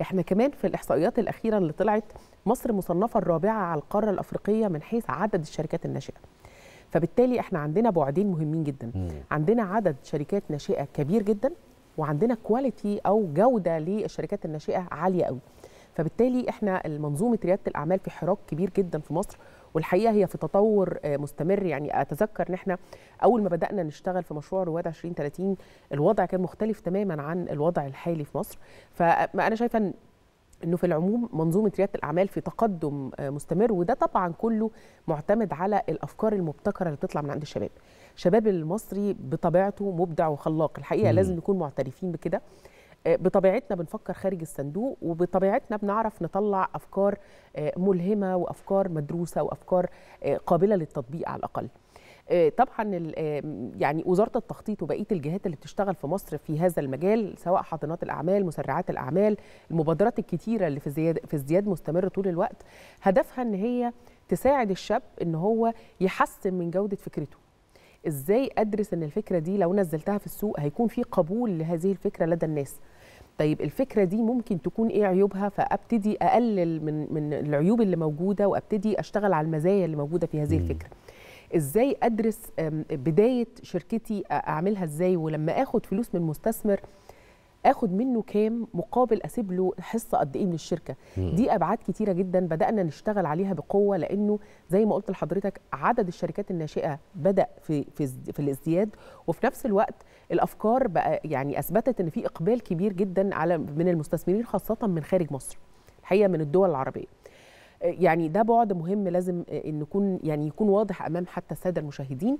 احنا كمان في الاحصائيات الاخيره اللي طلعت مصر مصنفه الرابعه على القاره الافريقيه من حيث عدد الشركات الناشئه فبالتالي احنا عندنا بعدين مهمين جدا عندنا عدد شركات ناشئه كبير جدا وعندنا كواليتي او جوده للشركات الناشئه عاليه قوي فبالتالي احنا المنظومه رياده الاعمال في حراك كبير جدا في مصر والحقيقه هي في تطور آه، مستمر يعني اتذكر ان احنا اول ما بدانا نشتغل في مشروع رواد 2030 الوضع كان مختلف تماما عن الوضع الحالي في مصر فانا شايفه انه في العموم منظومه رياده الاعمال في تقدم آه، مستمر وده طبعا كله معتمد على الافكار المبتكره اللي بتطلع من عند الشباب الشباب المصري بطبيعته مبدع وخلاق الحقيقه لازم نكون معترفين بكده آه، بطبيعتنا بنفكر خارج الصندوق وبطبيعتنا بنعرف نطلع افكار آه، ملهمه وافكار مدروسه وافكار آه، قابله للتطبيق على الاقل طبعا يعني وزاره التخطيط وبقيه الجهات اللي بتشتغل في مصر في هذا المجال سواء حاضنات الاعمال مسرعات الاعمال المبادرات الكتيره اللي في الزياد في ازدياد مستمر طول الوقت هدفها ان هي تساعد الشاب ان هو يحسن من جوده فكرته ازاي ادرس ان الفكره دي لو نزلتها في السوق هيكون في قبول لهذه الفكره لدى الناس طيب الفكره دي ممكن تكون ايه عيوبها فابتدي اقلل من من العيوب اللي موجوده وابتدي اشتغل على المزايا اللي موجوده في هذه الفكره ازاي ادرس بدايه شركتي اعملها ازاي ولما اخد فلوس من مستثمر اخد منه كام مقابل اسيب له حصه قد ايه من الشركه دي ابعاد كتيره جدا بدانا نشتغل عليها بقوه لانه زي ما قلت لحضرتك عدد الشركات الناشئه بدا في في في الازدياد وفي نفس الوقت الافكار بقى يعني اثبتت ان في اقبال كبير جدا على من المستثمرين خاصه من خارج مصر الحقيقه من الدول العربيه يعني ده بعد مهم لازم ان نكون يعني يكون واضح امام حتى الساده المشاهدين